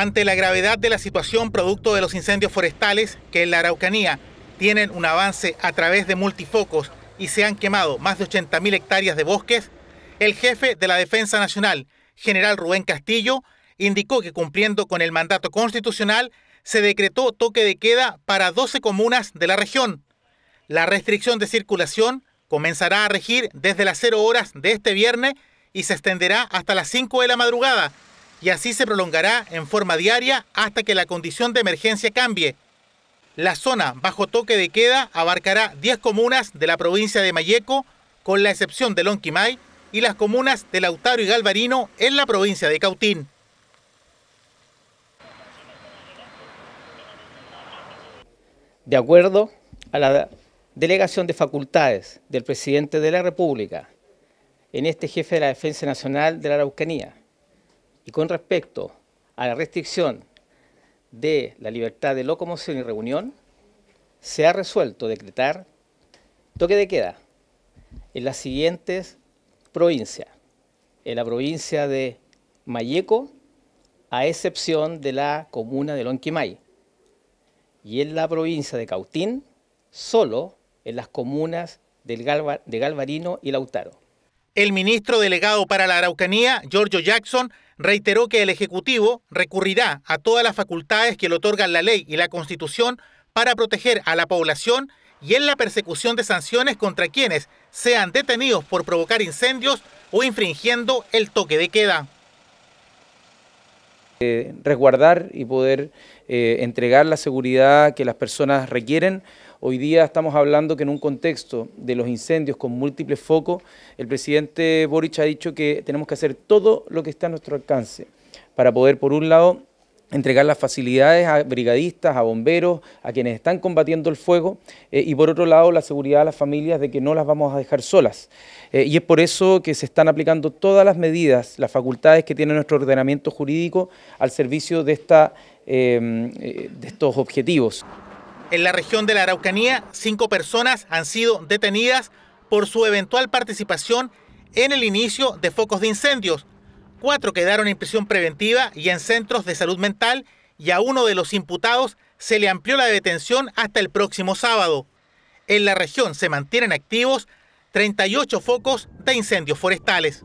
Ante la gravedad de la situación producto de los incendios forestales que en la Araucanía tienen un avance a través de multifocos y se han quemado más de 80.000 hectáreas de bosques, el jefe de la Defensa Nacional, general Rubén Castillo, indicó que cumpliendo con el mandato constitucional, se decretó toque de queda para 12 comunas de la región. La restricción de circulación comenzará a regir desde las 0 horas de este viernes y se extenderá hasta las 5 de la madrugada, y así se prolongará en forma diaria hasta que la condición de emergencia cambie. La zona bajo toque de queda abarcará 10 comunas de la provincia de Mayeco, con la excepción de Lonquimay, y las comunas de Lautaro y Galvarino en la provincia de Cautín. De acuerdo a la delegación de facultades del presidente de la República, en este jefe de la Defensa Nacional de la Araucanía, y con respecto a la restricción de la libertad de locomoción y reunión, se ha resuelto decretar toque de queda en las siguientes provincias. En la provincia de Mayeco, a excepción de la comuna de Lonquimay. Y en la provincia de Cautín, solo en las comunas de Galvarino y Lautaro. El ministro delegado para la Araucanía, Giorgio Jackson, reiteró que el Ejecutivo recurrirá a todas las facultades que le otorgan la ley y la Constitución para proteger a la población y en la persecución de sanciones contra quienes sean detenidos por provocar incendios o infringiendo el toque de queda. Eh, resguardar y poder eh, entregar la seguridad que las personas requieren Hoy día estamos hablando que en un contexto de los incendios con múltiples focos, el presidente Boric ha dicho que tenemos que hacer todo lo que está a nuestro alcance para poder, por un lado, entregar las facilidades a brigadistas, a bomberos, a quienes están combatiendo el fuego eh, y por otro lado la seguridad a las familias de que no las vamos a dejar solas. Eh, y es por eso que se están aplicando todas las medidas, las facultades que tiene nuestro ordenamiento jurídico al servicio de, esta, eh, de estos objetivos. En la región de la Araucanía, cinco personas han sido detenidas por su eventual participación en el inicio de focos de incendios. Cuatro quedaron en prisión preventiva y en centros de salud mental y a uno de los imputados se le amplió la detención hasta el próximo sábado. En la región se mantienen activos 38 focos de incendios forestales.